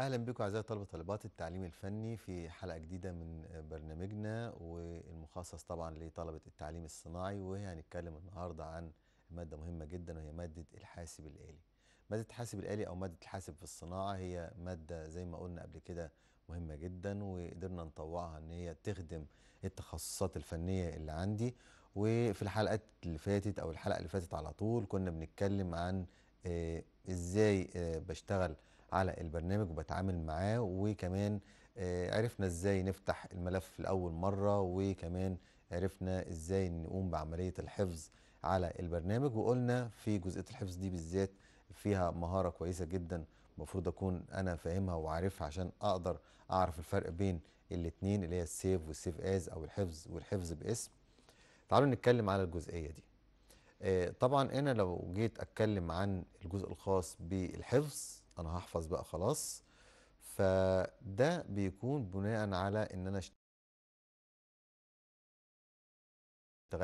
اهلا بكم اعزائي طلبه طالبات التعليم الفني في حلقه جديده من برنامجنا والمخصص طبعا لطلبه التعليم الصناعي وهنتكلم النهارده عن ماده مهمه جدا وهي ماده الحاسب الالي. ماده الحاسب الالي او ماده الحاسب في الصناعه هي ماده زي ما قلنا قبل كده مهمه جدا وقدرنا نطوعها ان هي تخدم التخصصات الفنيه اللي عندي وفي الحلقات اللي فاتت او الحلقه اللي فاتت على طول كنا بنتكلم عن آه، ازاي آه، بشتغل على البرنامج وبتعامل معاه وكمان آه، عرفنا ازاي نفتح الملف لأول مرة وكمان عرفنا ازاي نقوم بعملية الحفظ على البرنامج وقلنا في جزئية الحفظ دي بالذات فيها مهارة كويسة جدا المفروض أكون أنا فاهمها وعارفها عشان أقدر أعرف الفرق بين الاثنين اللي هي السيف والسيف آز أو الحفظ والحفظ باسم تعالوا نتكلم على الجزئية دي آه، طبعا أنا لو جيت أتكلم عن الجزء الخاص بالحفظ انا هحفظ بقى خلاص فده بيكون بناء على ان انا اشتغل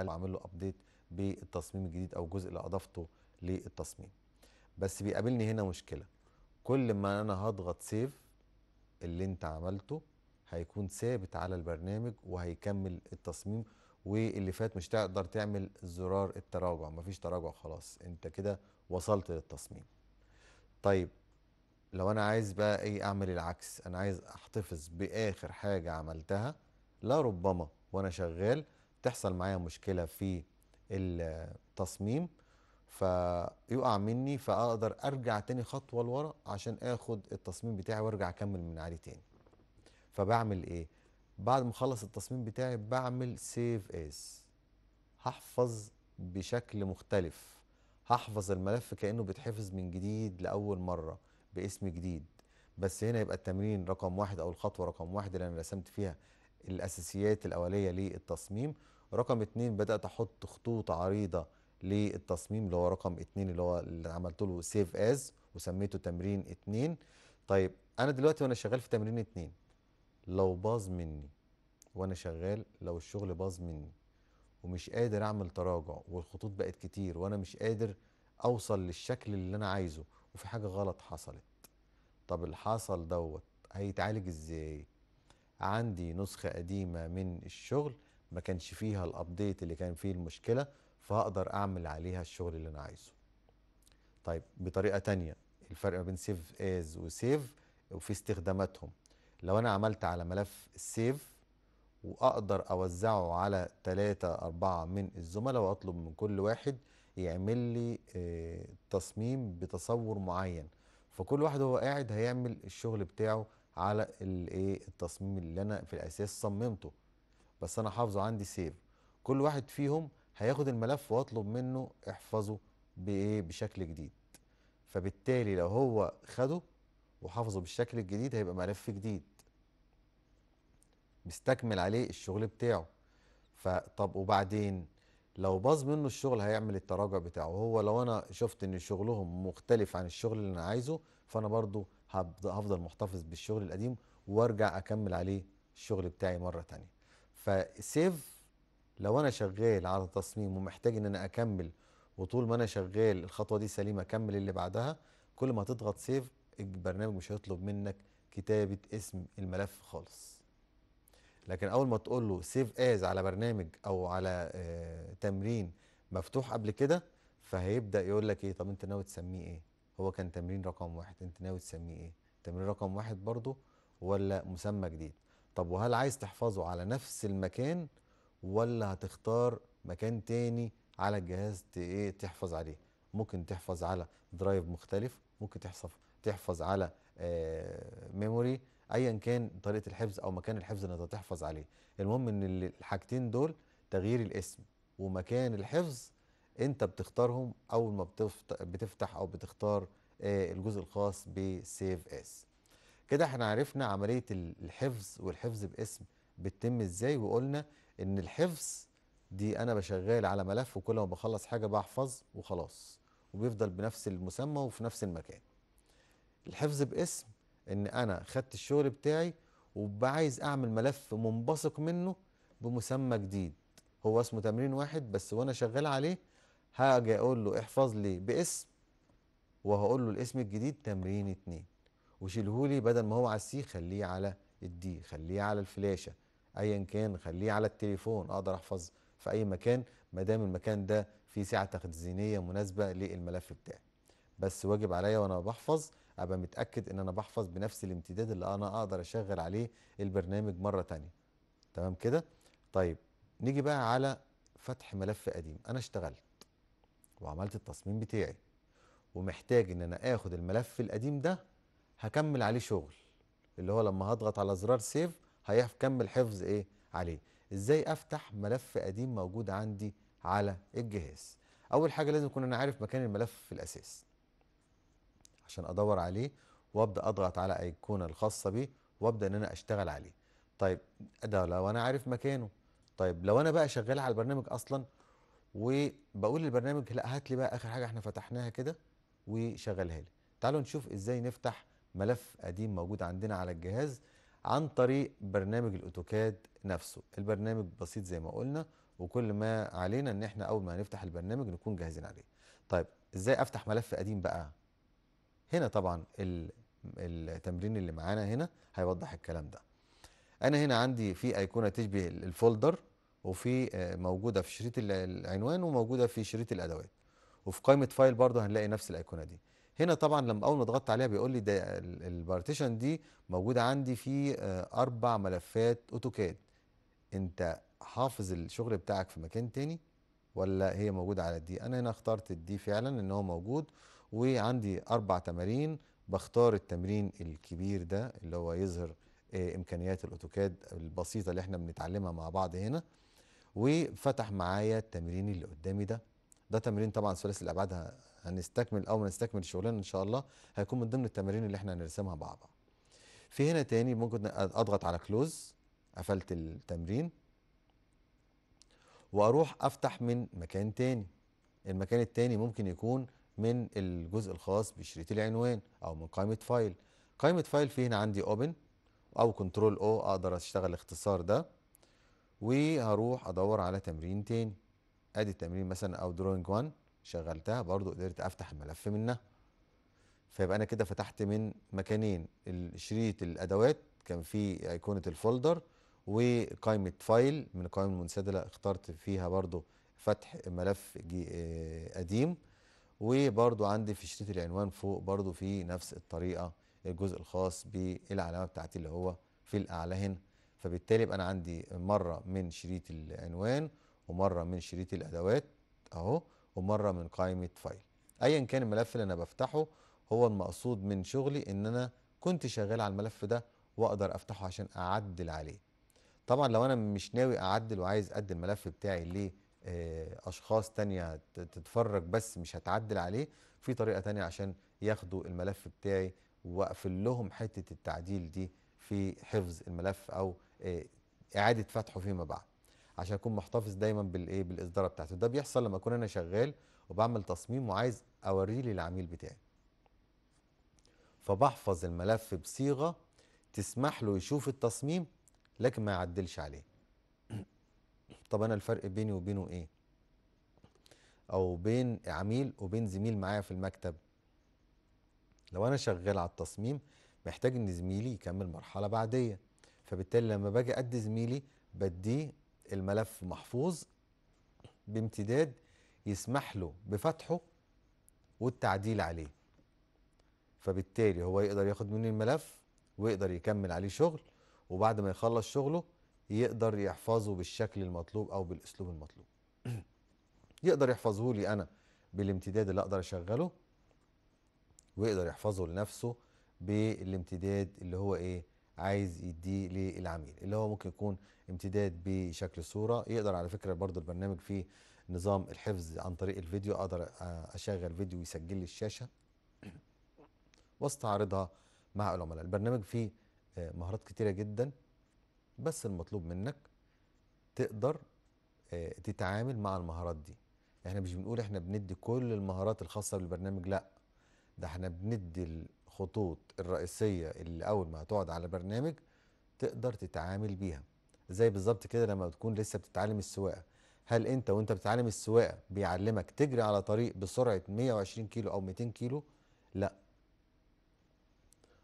واعمل له ابديت بالتصميم الجديد او الجزء اللي اضفته للتصميم بس بيقابلني هنا مشكله كل ما انا هضغط سيف اللي انت عملته هيكون ثابت على البرنامج وهيكمل التصميم واللي فات مش هتقدر تعمل زرار التراجع مفيش تراجع خلاص انت كده وصلت للتصميم طيب لو انا عايز بقى ايه اعمل العكس انا عايز احتفظ باخر حاجه عملتها لا ربما وانا شغال تحصل معايا مشكله في التصميم فيقع مني فاقدر ارجع تاني خطوه لورا عشان اخد التصميم بتاعي وارجع اكمل من عليه تاني فبعمل ايه بعد ما اخلص التصميم بتاعي بعمل سيف از هحفظ بشكل مختلف هحفظ الملف كانه بيتحفظ من جديد لاول مره باسم جديد بس هنا يبقى التمرين رقم واحد او الخطوه رقم واحد اللي انا رسمت فيها الاساسيات الاوليه للتصميم رقم اتنين بدات احط خطوط عريضه للتصميم اللي هو رقم اتنين اللي هو اللي عملت له سيف از وسميته تمرين اتنين طيب انا دلوقتي وانا شغال في تمرين اتنين لو باظ مني وانا شغال لو الشغل باظ مني ومش قادر اعمل تراجع والخطوط بقت كتير وانا مش قادر اوصل للشكل اللي انا عايزه وفي حاجة غلط حصلت طب اللي حصل دوت هيتعالج ازاي عندي نسخة قديمة من الشغل ما كانش فيها الابديت اللي كان فيه المشكلة فهقدر اعمل عليها الشغل اللي انا عايزه طيب بطريقة تانية الفرق ما بين سيف از وسيف وفي استخداماتهم لو انا عملت على ملف السيف واقدر اوزعه على 3 4 من الزملاء واطلب من كل واحد يعمل لي آه، تصميم بتصور معين فكل واحد هو قاعد هيعمل الشغل بتاعه على الايه التصميم اللي انا في الاساس صممته بس انا حافظه عندي سيف كل واحد فيهم هياخد الملف واطلب منه احفظه بايه بشكل جديد فبالتالي لو هو خده وحافظه بالشكل الجديد هيبقى ملف جديد مستكمل عليه الشغل بتاعه فطب وبعدين لو باظ منه الشغل هيعمل التراجع بتاعه هو لو انا شفت ان شغلهم مختلف عن الشغل اللي انا عايزه فانا برضو هفضل محتفظ بالشغل القديم وارجع اكمل عليه الشغل بتاعي مره تانية فسيف لو انا شغال على تصميم ومحتاج ان انا اكمل وطول ما انا شغال الخطوه دي سليمه اكمل اللي بعدها كل ما تضغط سيف البرنامج مش هيطلب منك كتابه اسم الملف خالص لكن اول ما تقول له سيف از على برنامج او على آه، تمرين مفتوح قبل كده فهيبدا يقول لك ايه طب انت ناوي تسميه ايه هو كان تمرين رقم واحد انت ناوي تسميه ايه تمرين رقم واحد برضه ولا مسمى جديد طب وهل عايز تحفظه على نفس المكان ولا هتختار مكان تاني على الجهاز ايه تحفظ عليه ممكن تحفظ على درايف مختلف ممكن تحفظ تحفظ على ميموري آه، ايا كان طريقه الحفظ او مكان الحفظ اللي انت تحفظ عليه المهم ان الحاجتين دول تغيير الاسم ومكان الحفظ انت بتختارهم اول ما بتفتح او بتختار آه، الجزء الخاص بسيف اس كده احنا عرفنا عمليه الحفظ والحفظ باسم بتتم ازاي وقلنا ان الحفظ دي انا بشغال على ملف وكل ما بخلص حاجه بحفظ وخلاص وبيفضل بنفس المسمى وفي نفس المكان الحفظ باسم ان انا خدت الشغل بتاعي وعايز اعمل ملف منبثق منه بمسمى جديد هو اسمه تمرين واحد بس وانا شغال عليه هاجي اقول له احفظ لي باسم وهقول له الاسم الجديد تمرين اتنين وشيله لي بدل ما هو على السي خليه على الدي خليه على الفلاشه ايا كان خليه على التليفون اقدر احفظ في اي مكان ما دام المكان ده فيه سعه تخزينيه مناسبه للملف بتاعي بس واجب عليا وانا بحفظ ابقى متاكد ان انا بحفظ بنفس الامتداد اللي انا اقدر اشغل عليه البرنامج مره ثانيه تمام كده طيب نيجي بقى على فتح ملف قديم انا اشتغلت وعملت التصميم بتاعي ومحتاج ان انا اخد الملف القديم ده هكمل عليه شغل اللي هو لما هضغط على زرار سيف هيكمل حفظ ايه عليه ازاي افتح ملف قديم موجود عندي على الجهاز اول حاجه لازم يكون انا عارف مكان الملف في الاساس عشان ادور عليه وابدا اضغط على ايقونه الخاصه بيه وابدا ان انا اشتغل عليه طيب ده لو انا عارف مكانه طيب لو انا بقى شغال على البرنامج اصلا وبقول للبرنامج لا هات لي بقى اخر حاجه احنا فتحناها كده وشغلها لي تعالوا نشوف ازاي نفتح ملف قديم موجود عندنا على الجهاز عن طريق برنامج الاوتوكاد نفسه البرنامج بسيط زي ما قلنا وكل ما علينا ان احنا اول ما هنفتح البرنامج نكون جاهزين عليه طيب ازاي افتح ملف قديم بقى هنا طبعا التمرين اللي معانا هنا هيوضح الكلام ده انا هنا عندي في ايقونه تشبه الفولدر وفي آه، موجوده في شريط العنوان وموجوده في شريط الادوات وفي قائمه فايل برضه هنلاقي نفس الايقونه دي هنا طبعا لما اول ما ضغطت عليها بيقول لي ده البارتيشن دي موجوده عندي في آه، اربع ملفات اوتوكاد انت حافظ الشغل بتاعك في مكان تاني ولا هي موجوده على الدي انا هنا اخترت الدي فعلا ان هو موجود وعندي اربع تمارين بختار التمرين الكبير ده اللي هو يظهر آه، امكانيات الاوتوكاد البسيطه اللي احنا بنتعلمها مع بعض هنا وفتح معايا التمرين اللي قدامي ده ده تمرين طبعا ثلاثي الابعاد هنستكمل اول ما نستكمل شغلنا ان شاء الله هيكون من ضمن التمارين اللي احنا هنرسمها مع بعض في هنا تاني ممكن اضغط على كلوز قفلت التمرين واروح افتح من مكان تاني المكان التاني ممكن يكون من الجزء الخاص بشريط العنوان او من قائمه فايل قائمه فايل في هنا عندي اوبن او كنترول او اقدر اشتغل الاختصار ده وهروح ادور على تمرين تاني ادي التمرين مثلا او دروينج 1 شغلتها برضو قدرت افتح الملف منها فيبقى انا كده فتحت من مكانين شريط الادوات كان في ايقونه الفولدر وقائمه فايل من القوائم المنسدله اخترت فيها برضو فتح ملف آه، قديم وبرضو عندي في شريط العنوان فوق برضو في نفس الطريقة الجزء الخاص بالعلامة بتاعتي اللي هو في الأعلى هنا فبالتالي يبقى أنا عندي مرة من شريط العنوان ومرة من شريط الأدوات أهو ومرة من قائمة فايل أيا كان الملف اللي أنا بفتحه هو المقصود من شغلي إن أنا كنت شغال على الملف ده وأقدر أفتحه عشان أعدل عليه طبعا لو أنا مش ناوي أعدل وعايز أدي الملف بتاعي ليه آه، اشخاص تانية تتفرج بس مش هتعدل عليه في طريقه تانية عشان ياخدوا الملف بتاعي واقفل لهم حته التعديل دي في حفظ الملف او آه، اعاده فتحه فيما بعد عشان اكون محتفظ دايما بالايه بالاصداره بتاعته ده بيحصل لما اكون انا شغال وبعمل تصميم وعايز اوريه للعميل بتاعي فبحفظ الملف بصيغه تسمح له يشوف التصميم لكن ما يعدلش عليه طب انا الفرق بيني وبينه ايه او بين عميل وبين زميل معايا في المكتب لو انا شغال على التصميم محتاج ان زميلي يكمل مرحله بعديه فبالتالي لما باجي ادي زميلي بديه الملف محفوظ بامتداد يسمح له بفتحه والتعديل عليه فبالتالي هو يقدر ياخد مني الملف ويقدر يكمل عليه شغل وبعد ما يخلص شغله يقدر يحفظه بالشكل المطلوب او بالاسلوب المطلوب يقدر يحفظه لي انا بالامتداد اللي اقدر اشغله ويقدر يحفظه لنفسه بالامتداد اللي هو ايه عايز يديه للعميل اللي هو ممكن يكون امتداد بشكل صوره يقدر على فكره برضو البرنامج فيه نظام الحفظ عن طريق الفيديو اقدر اشغل فيديو يسجل لي الشاشه واستعرضها مع العملاء البرنامج فيه آه، مهارات كتيره جدا بس المطلوب منك تقدر آه، تتعامل مع المهارات دي يعني احنا مش بنقول احنا بندي كل المهارات الخاصة بالبرنامج لا ده احنا بندي الخطوط الرئيسية اللي اول ما هتقعد على برنامج تقدر تتعامل بيها زي بالظبط كده لما تكون لسه بتتعلم السواقة هل انت وانت بتتعلم السواقة بيعلمك تجري على طريق بسرعة 120 كيلو او 200 كيلو لا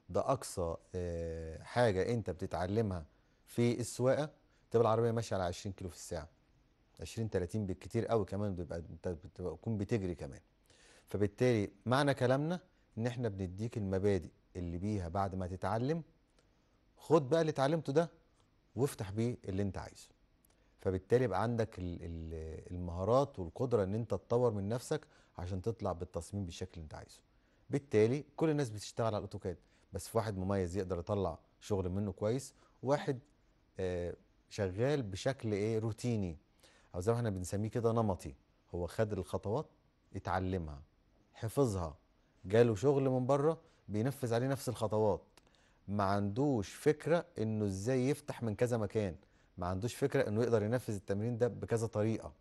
ده اقصى آه، حاجة انت بتتعلمها في السواقه تبقى العربيه ماشيه على 20 كيلو في الساعه 20 30 بالكتير قوي كمان بتبقى انت بتكون بتجري كمان فبالتالي معنى كلامنا ان احنا بنديك المبادئ اللي بيها بعد ما تتعلم خد بقى اللي اتعلمته ده وافتح بيه اللي انت عايزه فبالتالي يبقى عندك المهارات والقدره ان انت تطور من نفسك عشان تطلع بالتصميم بالشكل اللي انت عايزه بالتالي كل الناس بتشتغل على الاوتوكاد بس في واحد مميز يقدر يطلع شغل منه كويس واحد آه، شغال بشكل ايه روتيني او زي ما احنا بنسميه كده نمطي هو خد الخطوات اتعلمها حفظها جاله شغل من بره بينفذ عليه نفس الخطوات ما عندوش فكره انه ازاي يفتح من كذا مكان ما عندوش فكره انه يقدر ينفذ التمرين ده بكذا طريقه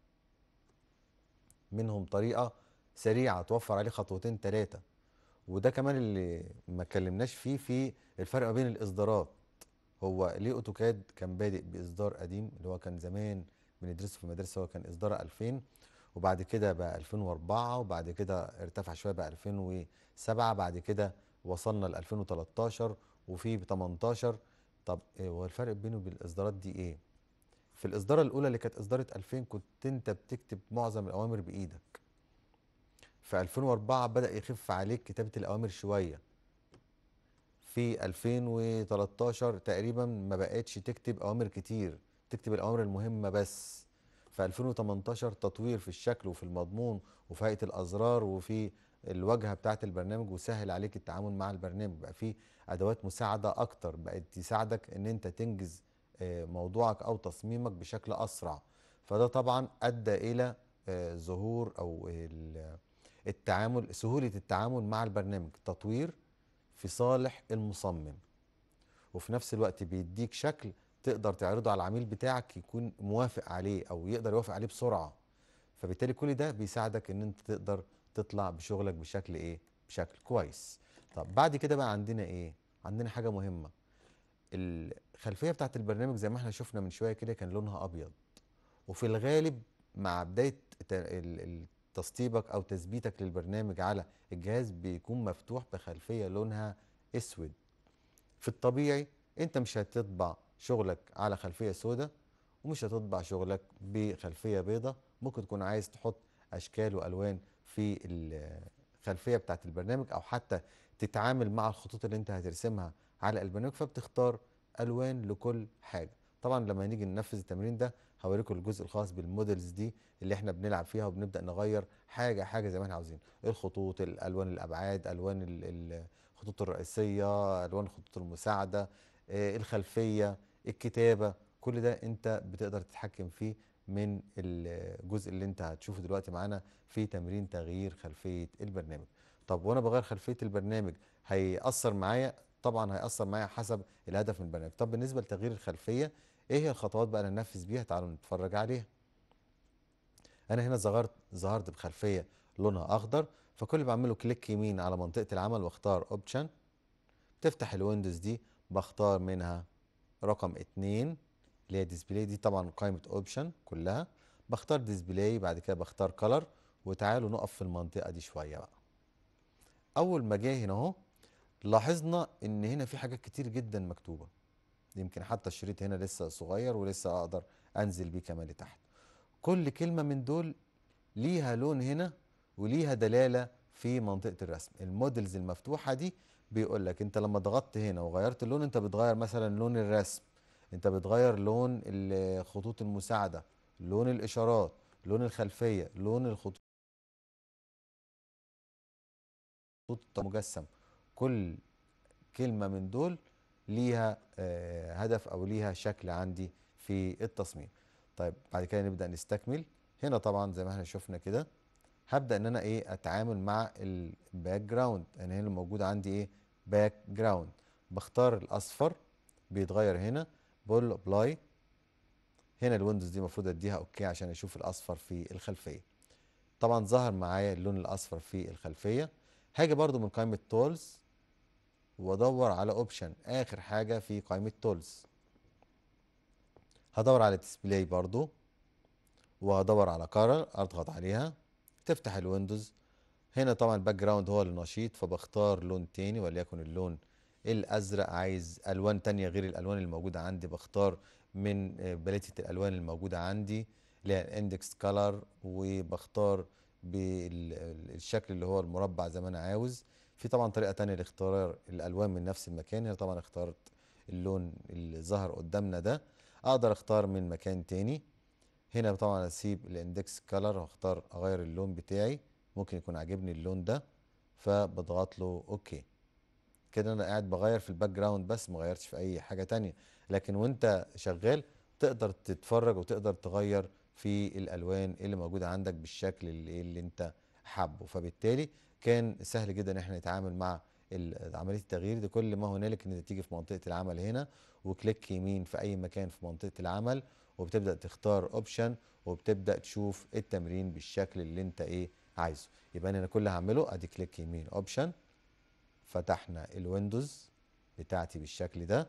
منهم طريقه سريعه توفر عليه خطوتين ثلاثه وده كمان اللي ما اتكلمناش فيه في الفرق ما بين الاصدارات هو ليه اوتوكاد كان بادئ باصدار قديم اللي هو كان زمان بندرسه في المدرسه هو كان اصدار 2000 وبعد كده بقى 2004 وبعد كده ارتفع شويه بقى 2007 بعد كده وصلنا ل 2013 وفي 18 طب إيه هو الفرق بينه وبين الاصدارات دي ايه؟ في الاصدار الاولى اللي كانت اصداره 2000 كنت انت بتكتب معظم الاوامر بايدك. في 2004 بدا يخف عليك كتابه الاوامر شويه في 2013 تقريبا ما بقتش تكتب اوامر كتير تكتب الاوامر المهمه بس في 2018 تطوير في الشكل وفي المضمون وفي هيئه الازرار وفي الواجهه بتاعه البرنامج وسهل عليك التعامل مع البرنامج بقى فيه ادوات مساعده اكتر بقت تساعدك ان انت تنجز آه، موضوعك او تصميمك بشكل اسرع فده طبعا ادى الى آه، ظهور او التعامل سهوله التعامل مع البرنامج تطوير في صالح المصمم وفي نفس الوقت بيديك شكل تقدر تعرضه على العميل بتاعك يكون موافق عليه او يقدر يوافق عليه بسرعه فبالتالي كل ده بيساعدك ان انت تقدر تطلع بشغلك بشكل ايه بشكل كويس طب بعد كده بقى عندنا ايه عندنا حاجه مهمه الخلفيه بتاعت البرنامج زي ما احنا شفنا من شويه كده كان لونها ابيض وفي الغالب مع بدايه تسطيبك او تثبيتك للبرنامج على الجهاز بيكون مفتوح بخلفيه لونها اسود في الطبيعي انت مش هتطبع شغلك على خلفيه سوداء ومش هتطبع شغلك بخلفيه بيضاء ممكن تكون عايز تحط اشكال والوان في الخلفيه بتاعه البرنامج او حتى تتعامل مع الخطوط اللي انت هترسمها على البرنامج فبتختار الوان لكل حاجه طبعا لما نيجي ننفذ التمرين ده هوريكم الجزء الخاص بالمودلز دي اللي احنا بنلعب فيها وبنبدا نغير حاجه حاجه زي ما احنا عاوزين الخطوط الالوان الابعاد الوان الخطوط الرئيسيه الوان خطوط المساعده آه، الخلفيه الكتابه كل ده انت بتقدر تتحكم فيه من الجزء اللي انت هتشوفه دلوقتي معانا في تمرين تغيير خلفيه البرنامج طب وانا بغير خلفيه البرنامج هيأثر معايا طبعا هيأثر معايا حسب الهدف من البرنامج طب بالنسبه لتغيير الخلفيه ايه هي الخطوات بقى اللي ننفذ بيها تعالوا نتفرج عليها انا هنا ظهرت ظهرت بخلفيه لونها اخضر فكل اللي بعمله كليك يمين على منطقه العمل واختار اوبشن تفتح الويندوز دي بختار منها رقم 2 اللي هي ديسبلاي دي طبعا قائمه اوبشن كلها بختار ديسبلاي بعد كده بختار كلر وتعالوا نقف في المنطقه دي شويه بقى اول ما جه هنا اهو لاحظنا ان هنا في حاجات كتير جدا مكتوبه يمكن حتى الشريط هنا لسه صغير ولسه اقدر انزل بيه كمان لتحت كل كلمة من دول ليها لون هنا وليها دلالة في منطقة الرسم المودلز المفتوحة دي بيقول لك انت لما ضغطت هنا وغيرت اللون انت بتغير مثلا لون الرسم انت بتغير لون خطوط المساعدة لون الاشارات لون الخلفية لون الخطوط مجسم كل كلمة من دول ليها آه، هدف او ليها شكل عندي في التصميم طيب بعد كده نبدا نستكمل هنا طبعا زي ما احنا شفنا كده هبدا ان انا ايه اتعامل مع الباك جراوند انا هنا موجود عندي ايه باك جراوند بختار الاصفر بيتغير هنا بقول له ابلاي هنا الويندوز دي المفروض اديها اوكي عشان اشوف الاصفر في الخلفيه طبعا ظهر معايا اللون الاصفر في الخلفيه هاجي برده من قائمه تولز وادور على اوبشن اخر حاجه في قائمه تولز هدور على ديسبلاي برضو وهدور على كرر اضغط عليها تفتح الويندوز هنا طبعا الباك جراوند هو النشيط فبختار لون تاني وليكن اللون الازرق عايز الوان تانية غير الالوان الموجوده عندي بختار من آه، باليته الالوان الموجوده عندي اللي هي الاندكس كلر وبختار بالشكل اللي هو المربع زي ما انا عاوز في طبعا طريقه تانية لاختيار الالوان من نفس المكان هنا طبعا اخترت اللون اللي ظهر قدامنا ده اقدر اختار من مكان تاني هنا طبعا اسيب الاندكس كلر واختار اغير اللون بتاعي ممكن يكون عاجبني اللون ده فبضغط له اوكي كده انا قاعد بغير في الباك جراوند بس ما غيرتش في اي حاجه تانية لكن وانت شغال تقدر تتفرج وتقدر تغير في الالوان اللي موجوده عندك بالشكل اللي, اللي انت حابه فبالتالي كان سهل جدا ان احنا نتعامل مع عمليه التغيير دي كل ما هنالك ان تيجي في منطقه العمل هنا وكليك يمين في اي مكان في منطقه العمل وبتبدا تختار اوبشن وبتبدا تشوف التمرين بالشكل اللي انت ايه عايزه يبقى انا كل اللي هعمله ادي كليك يمين اوبشن فتحنا الويندوز بتاعتي بالشكل ده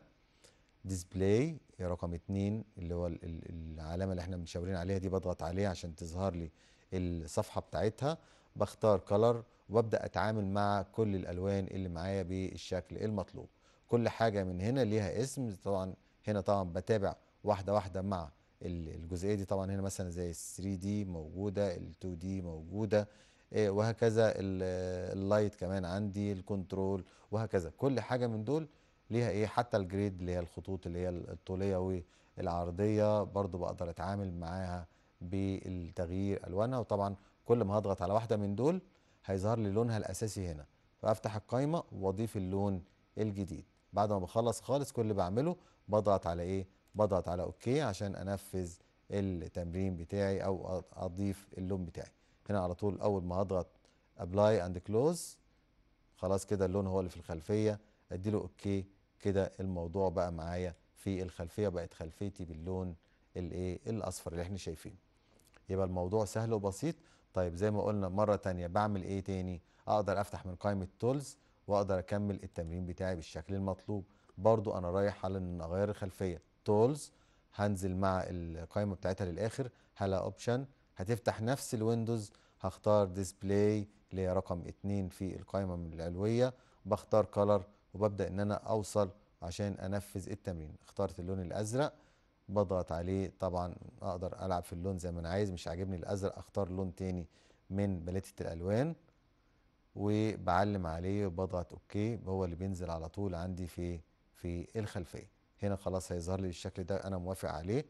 ديسبلاي رقم 2 اللي هو العلامه اللي احنا مشاورين عليها دي بضغط عليها عشان تظهر لي الصفحه بتاعتها بختار كلر وابدا اتعامل مع كل الالوان اللي معايا بالشكل المطلوب كل حاجه من هنا ليها اسم طبعا هنا طبعا بتابع واحده واحده مع الجزئيه دي طبعا هنا مثلا زي ال 3 دي موجوده ال 2 دي موجوده آه، وهكذا اللايت كمان عندي الكنترول وهكذا كل حاجه من دول ليها ايه حتى الجريد اللي هي الخطوط اللي هي الطوليه والعرضيه برضو بقدر اتعامل معاها بالتغيير الوانها وطبعا كل ما هضغط على واحدة من دول هيظهر لي لونها الأساسي هنا فأفتح القايمة وأضيف اللون الجديد بعد ما بخلص خالص كل اللي بعمله بضغط على إيه؟ بضغط على أوكي عشان أنفذ التمرين بتاعي أو أضيف اللون بتاعي هنا على طول أول ما هضغط أبلاي أند كلوز خلاص كده اللون هو اللي في الخلفية أديله أوكي كده الموضوع بقى معايا في الخلفية بقت خلفيتي باللون الإيه؟ الأصفر اللي إحنا شايفينه يبقى الموضوع سهل وبسيط طيب زي ما قلنا مرة تانية بعمل ايه تاني اقدر افتح من قائمة تولز واقدر اكمل التمرين بتاعي بالشكل المطلوب برضو انا رايح على ان اغير الخلفية تولز هنزل مع القائمة بتاعتها للاخر هلا اوبشن هتفتح نفس الويندوز هختار ديسبلاي اللي هي رقم 2 في القائمة من العلوية بختار كلر وببدأ ان انا اوصل عشان انفذ التمرين اخترت اللون الازرق بضغط عليه طبعا اقدر العب في اللون زي ما انا عايز مش عاجبني الازرق اختار لون تاني من باليتة الالوان وبعلم عليه وبضغط اوكي هو اللي بينزل على طول عندي في في الخلفيه هنا خلاص هيظهر لي الشكل ده انا موافق عليه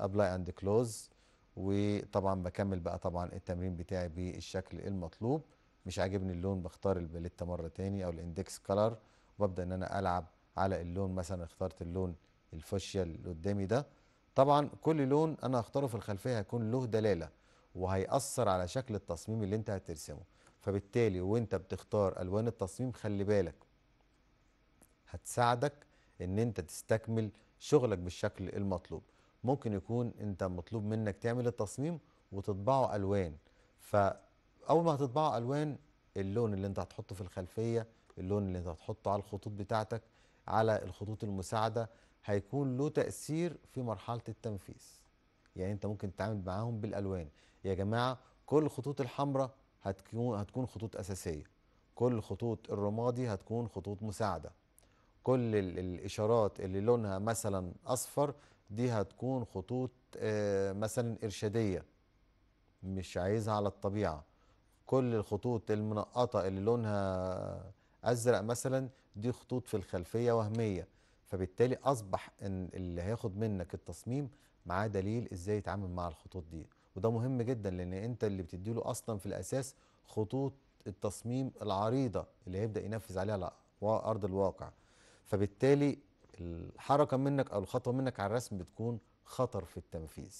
ابلاي اند كلوز وطبعا بكمل بقى طبعا التمرين بتاعي بالشكل المطلوب مش عاجبني اللون بختار الباليت مره تاني او الاندكس كلر وببدا ان انا العب على اللون مثلا اخترت اللون الفوشيا اللي قدامي ده طبعا كل لون انا هختاره في الخلفيه هيكون له دلاله وهيأثر على شكل التصميم اللي انت هترسمه فبالتالي وانت بتختار الوان التصميم خلي بالك هتساعدك ان انت تستكمل شغلك بالشكل المطلوب ممكن يكون انت مطلوب منك تعمل التصميم وتطبعه الوان فاول ما هتطبعه الوان اللون اللي انت هتحطه في الخلفيه اللون اللي انت هتحطه على الخطوط بتاعتك على الخطوط المساعده هيكون له تأثير في مرحلة التنفيذ يعني انت ممكن تتعامل معاهم بالالوان يا جماعه كل الخطوط الحمراء هتكون هتكون خطوط اساسيه كل خطوط الرمادي هتكون خطوط مساعده كل الاشارات اللي لونها مثلا اصفر دي هتكون خطوط آه، مثلا ارشاديه مش عايزها على الطبيعه كل الخطوط المنقطه اللي لونها ازرق مثلا دي خطوط في الخلفيه وهميه فبالتالي اصبح ان اللي هياخد منك التصميم معاه دليل ازاي يتعامل مع الخطوط دي وده مهم جدا لان انت اللي بتدي له اصلا في الاساس خطوط التصميم العريضه اللي هيبدا ينفذ عليها على ارض الواقع فبالتالي الحركه منك او الخطوه منك على الرسم بتكون خطر في التنفيذ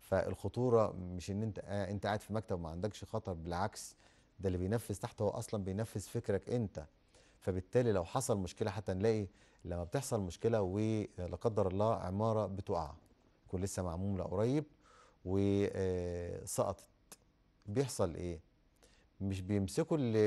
فالخطوره مش ان انت آه انت قاعد في مكتب ما عندكش خطر بالعكس ده اللي بينفذ تحت هو اصلا بينفذ فكرك انت فبالتالي لو حصل مشكله حتى نلاقي لما بتحصل مشكله ولا قدر الله عماره بتقع تكون لسه معموله قريب وسقطت آه، بيحصل ايه؟ مش بيمسكوا اللي,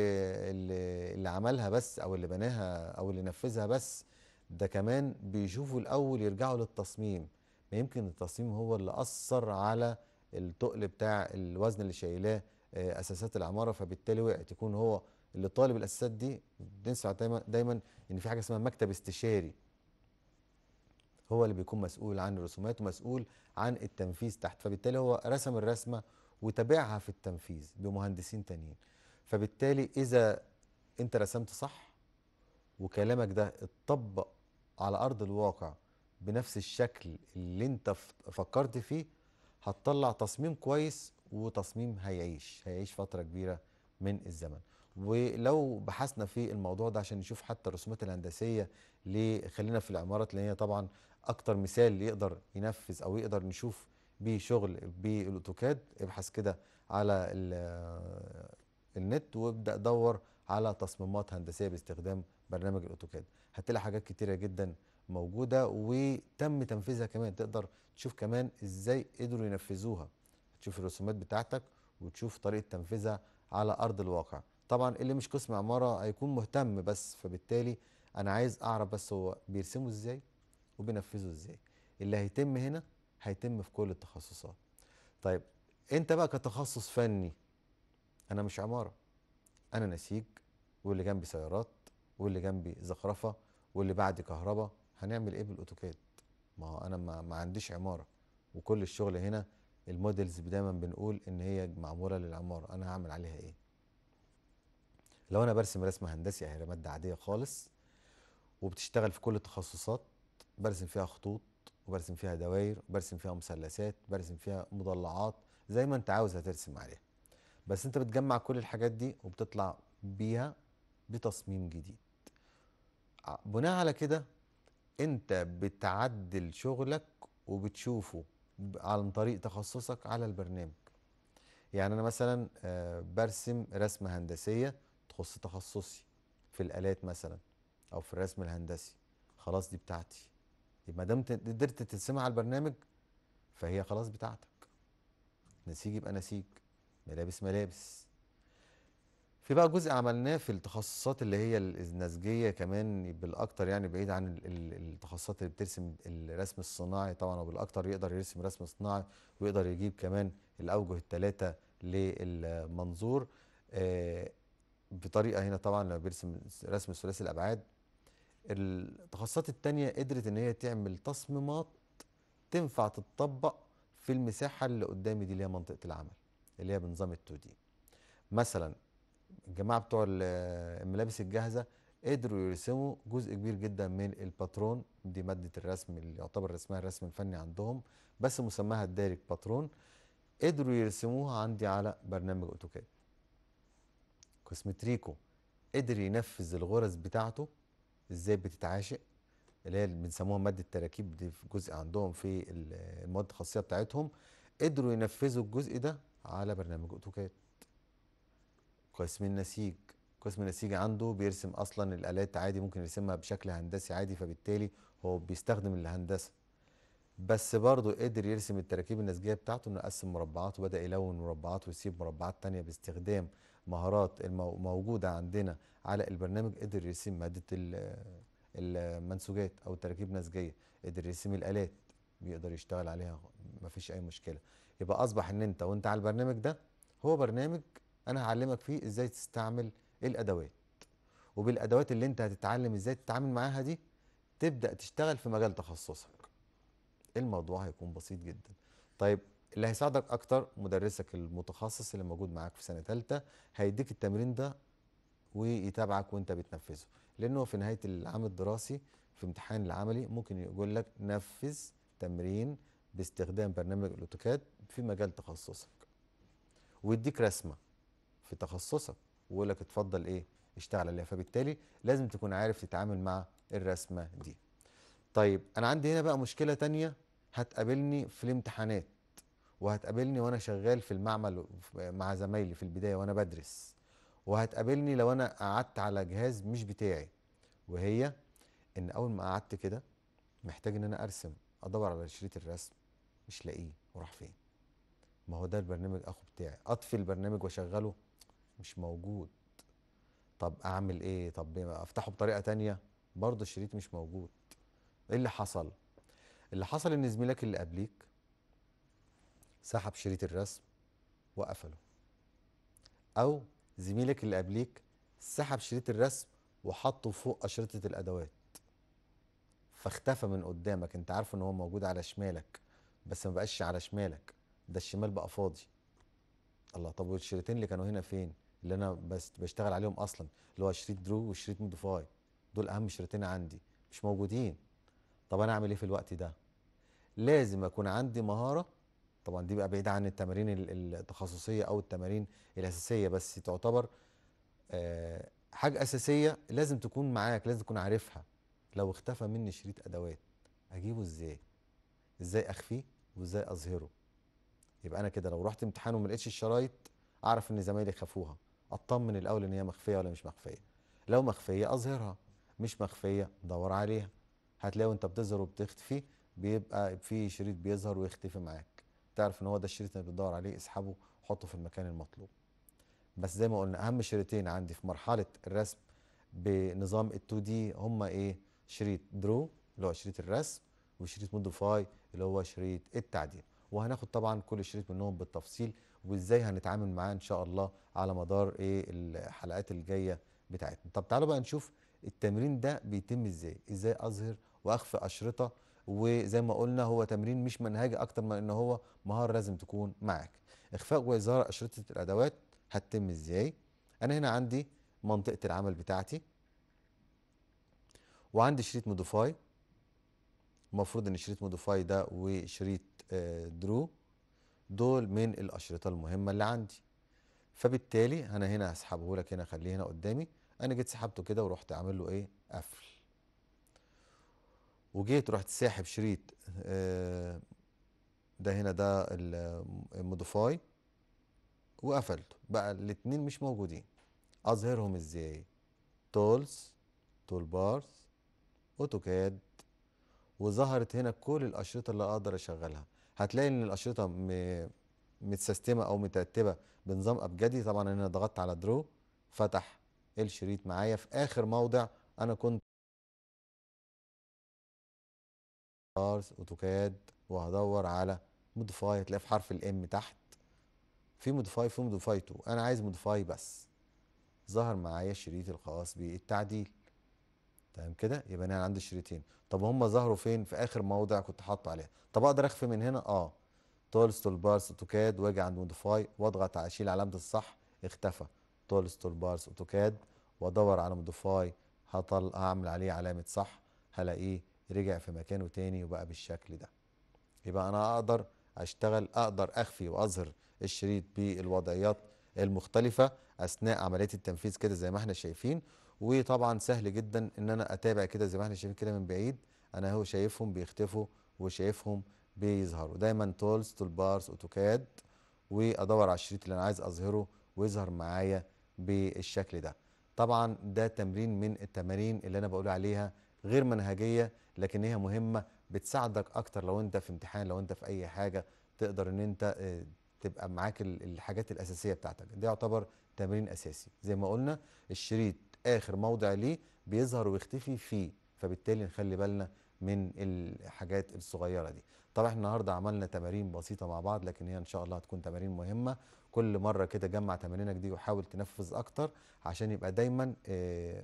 اللي عملها بس او اللي بناها او اللي نفذها بس ده كمان بيشوفوا الاول يرجعوا للتصميم ما يمكن التصميم هو اللي اثر على التقل بتاع الوزن اللي شايلاه آه، اساسات العماره فبالتالي وقعت يكون هو اللي طالب الاساسات دي بنسعى دايما دايما ان في حاجه اسمها مكتب استشاري هو اللي بيكون مسؤول عن الرسومات ومسؤول عن التنفيذ تحت فبالتالي هو رسم الرسمه وتابعها في التنفيذ بمهندسين تانيين فبالتالي اذا انت رسمت صح وكلامك ده اتطبق على ارض الواقع بنفس الشكل اللي انت فكرت فيه هتطلع تصميم كويس وتصميم هيعيش هيعيش فتره كبيره من الزمن ولو بحثنا في الموضوع ده عشان نشوف حتى الرسومات الهندسيه خلينا في العمارات لان هي طبعا اكتر مثال يقدر ينفذ او يقدر نشوف بيه شغل بالاوتوكاد ابحث كده على النت وابدا دور على تصميمات هندسيه باستخدام برنامج الاوتوكاد هتلاقي حاجات كتيره جدا موجوده وتم تنفيذها كمان تقدر تشوف كمان ازاي قدروا ينفذوها تشوف الرسومات بتاعتك وتشوف طريقه تنفيذها على ارض الواقع طبعا اللي مش قسم عماره هيكون مهتم بس فبالتالي انا عايز اعرف بس هو بيرسمه ازاي وبينفذه ازاي اللي هيتم هنا هيتم في كل التخصصات طيب انت بقى كتخصص فني انا مش عماره انا نسيج واللي جنبي سيارات واللي جنبي زخرفه واللي بعد كهرباء هنعمل ايه بالاوتوكاد ما هو انا ما, ما عنديش عماره وكل الشغل هنا المودلز دايما بنقول ان هي معموله للعماره انا هعمل عليها ايه لو انا برسم رسم هندسي هي يعني ماده عاديه خالص وبتشتغل في كل التخصصات برسم فيها خطوط وبرسم فيها دوائر وبرسم فيها مثلثات برسم فيها مضلعات زي ما انت عاوز هترسم عليها بس انت بتجمع كل الحاجات دي وبتطلع بيها بتصميم جديد آه، بناء على كده انت بتعدل شغلك وبتشوفه عن طريق تخصصك على البرنامج يعني انا مثلا آه، برسم رسمه هندسيه تخص تخصصي في الالات مثلا او في الرسم الهندسي خلاص دي بتاعتي ما دام قدرت ترسمها على البرنامج فهي خلاص بتاعتك نسيج يبقى نسيج ملابس ملابس في بقى جزء عملناه في التخصصات اللي هي النسجيه كمان بالاكتر يعني بعيد عن التخصصات اللي بترسم الرسم الصناعي طبعا وبالاكتر يقدر يرسم رسم صناعي ويقدر يجيب كمان الاوجه الثلاثه للمنظور آه بطريقه هنا طبعا لما بيرسم رسم ثلاثي الابعاد التخصصات التانية قدرت ان هي تعمل تصميمات تنفع تتطبق في المساحه اللي قدامي دي اللي هي منطقه العمل اللي هي بنظام التو دي مثلا الجماعه بتوع الملابس الجاهزه قدروا يرسموا جزء كبير جدا من الباترون دي ماده الرسم اللي يعتبر رسمها الرسم الفني عندهم بس مسماها الدارج باترون قدروا يرسموها عندي على برنامج اوتوكاد قسم تريكو قدر ينفذ الغرز بتاعته ازاي بتتعاشق اللي هي بنسموها ماده التراكيب دي في جزء عندهم في المواد الخاصيه بتاعتهم قدروا ينفذوا الجزء ده على برنامج اوتوكاد قسم النسيج قسم النسيج عنده بيرسم اصلا الالات عادي ممكن يرسمها بشكل هندسي عادي فبالتالي هو بيستخدم الهندسه بس برضه قدر يرسم التراكيب النسجيه بتاعته انه يقسم مربعات وبدا يلون مربعات ويسيب مربعات تانية باستخدام مهارات الموجودة عندنا على البرنامج قدر يرسم مادة المنسوجات أو التركيب النسجية قدر يرسم الآلات بيقدر يشتغل عليها مفيش أي مشكلة يبقى أصبح إن أنت وأنت على البرنامج ده هو برنامج أنا هعلمك فيه إزاي تستعمل الأدوات وبالأدوات اللي أنت هتتعلم إزاي تتعامل معاها دي تبدأ تشتغل في مجال تخصصك الموضوع هيكون بسيط جدا طيب اللي هيساعدك اكتر مدرسك المتخصص اللي موجود معاك في سنه ثالثه هيديك التمرين ده ويتابعك وانت بتنفذه لانه في نهايه العام الدراسي في امتحان العملي ممكن يقول لك نفذ تمرين باستخدام برنامج الاوتوكاد في مجال تخصصك ويديك رسمه في تخصصك ويقول لك اتفضل ايه اشتغل عليها فبالتالي لازم تكون عارف تتعامل مع الرسمه دي طيب انا عندي هنا بقى مشكله تانية هتقابلني في الامتحانات وهتقابلني وانا شغال في المعمل مع زمايلي في البدايه وانا بدرس وهتقابلني لو انا قعدت على جهاز مش بتاعي وهي ان اول ما قعدت كده محتاج ان انا ارسم ادور على شريط الرسم مش لاقيه وراح فين ما هو ده البرنامج اخو بتاعي اطفي البرنامج واشغله مش موجود طب اعمل ايه طب افتحه بطريقه تانية برضه الشريط مش موجود ايه اللي حصل اللي حصل ان زميلك اللي قبليك سحب شريط الرسم وقفله او زميلك اللي قبليك سحب شريط الرسم وحطه فوق اشرطه الادوات فاختفى من قدامك انت عارف ان هو موجود على شمالك بس ما بقاش على شمالك ده الشمال بقى فاضي الله طب والشريطين اللي كانوا هنا فين اللي انا بس بشتغل عليهم اصلا اللي هو شريط درو وشريط موديفاي دول اهم شريطين عندي مش موجودين طب انا اعمل ايه في الوقت ده لازم اكون عندي مهاره طبعا دي بقى بعيده عن التمارين التخصصيه او التمارين الاساسيه بس تعتبر آه، حاجه اساسيه لازم تكون معاك لازم تكون عارفها لو اختفى مني شريط ادوات اجيبه ازاي ازاي اخفيه وازاي اظهره يبقى انا كده لو رحت امتحان وما لقيتش الشرايط اعرف ان زمايلي خافوها اطمن الاول ان هي مخفيه ولا مش مخفيه لو مخفيه اظهرها مش مخفيه دور عليها هتلاقي وانت بتظهر وبتختفي بيبقى في شريط بيظهر ويختفي معاك تعرف ان هو ده الشريط اللي بتدور عليه اسحبه وحطه في المكان المطلوب بس زي ما قلنا اهم شريطين عندي في مرحله الرسم بنظام ال2 دي هما ايه شريط درو اللي هو شريط الرسم وشريط موديفاي اللي هو شريط التعديل وهناخد طبعا كل شريط منهم بالتفصيل وازاي هنتعامل معاه ان شاء الله على مدار ايه الحلقات الجايه بتاعتنا طب تعالوا بقى نشوف التمرين ده بيتم ازاي ازاي اظهر واخفي اشرطه وزي ما قلنا هو تمرين مش منهجي اكتر من ان هو مهاره لازم تكون معاك اخفاء وإزالة اشرطه الادوات هتتم ازاي انا هنا عندي منطقه العمل بتاعتي وعندي شريط موديفاي المفروض ان شريط موديفاي ده وشريط آه، درو دول من الاشرطه المهمه اللي عندي فبالتالي انا هنا هسحبه لك هنا خليه هنا قدامي انا جيت سحبته كده ورحت عامل له ايه قفل وجيت رحت ساحب شريط آه، ده هنا ده الموديفاي وقفلته بقى الاتنين مش موجودين اظهرهم ازاي تولز تول بارز اوتوكاد وظهرت هنا كل الاشرطه اللي اقدر اشغلها هتلاقي ان الاشرطه متسيستمه او مترتبه بنظام ابجدي طبعا انا ضغطت على درو فتح الشريط معايا في اخر موضع انا كنت مارس اوتوكاد وهدور على موديفاي هتلاقيه في حرف الام تحت في موديفاي في موديفاي 2 انا عايز موديفاي بس ظهر معايا الشريط الخاص بالتعديل تمام كده يبقى انا عندي الشريطين طب هم ظهروا فين في اخر موضع كنت حاطه عليها طب اقدر اخفي من هنا اه تولستول تول بارس اوتوكاد واجي عند موديفاي واضغط على اشيل علامه الصح اختفى تولستول تول بارس اوتوكاد وادور على موديفاي هطل هعمل عليه علامه صح هلاقيه رجع في مكانه تاني وبقى بالشكل ده يبقى انا اقدر اشتغل اقدر اخفي واظهر الشريط بالوضعيات المختلفة اثناء عملية التنفيذ كده زي ما احنا شايفين وطبعا سهل جدا ان انا اتابع كده زي ما احنا شايفين كده من بعيد انا هو شايفهم بيختفوا وشايفهم بيظهروا دايما تولز تول بارز اوتوكاد وادور على الشريط اللي انا عايز اظهره ويظهر معايا بالشكل ده طبعا ده تمرين من التمارين اللي انا بقول عليها غير منهجيه لكن هي مهمه بتساعدك اكتر لو انت في امتحان لو انت في اي حاجه تقدر ان انت آه، تبقى معاك الحاجات الاساسيه بتاعتك ده يعتبر تمرين اساسي زي ما قلنا الشريط اخر موضع ليه بيظهر ويختفي فيه فبالتالي نخلي بالنا من الحاجات الصغيره دي طبعا النهارده عملنا تمارين بسيطه مع بعض لكن هي ان شاء الله هتكون تمارين مهمه كل مره كده جمع تمارينك دي وحاول تنفذ اكتر عشان يبقى دايما اه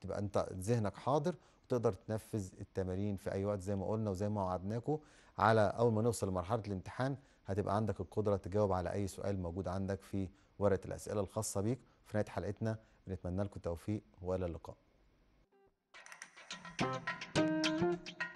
تبقى انت ذهنك حاضر تقدر تنفذ التمارين في اي وقت زي ما قلنا وزي ما وعدناكم على اول ما نوصل لمرحله الامتحان هتبقى عندك القدره تجاوب على اي سؤال موجود عندك في ورقه الاسئله الخاصه بيك في نهايه حلقتنا بنتمنى لكم التوفيق والى اللقاء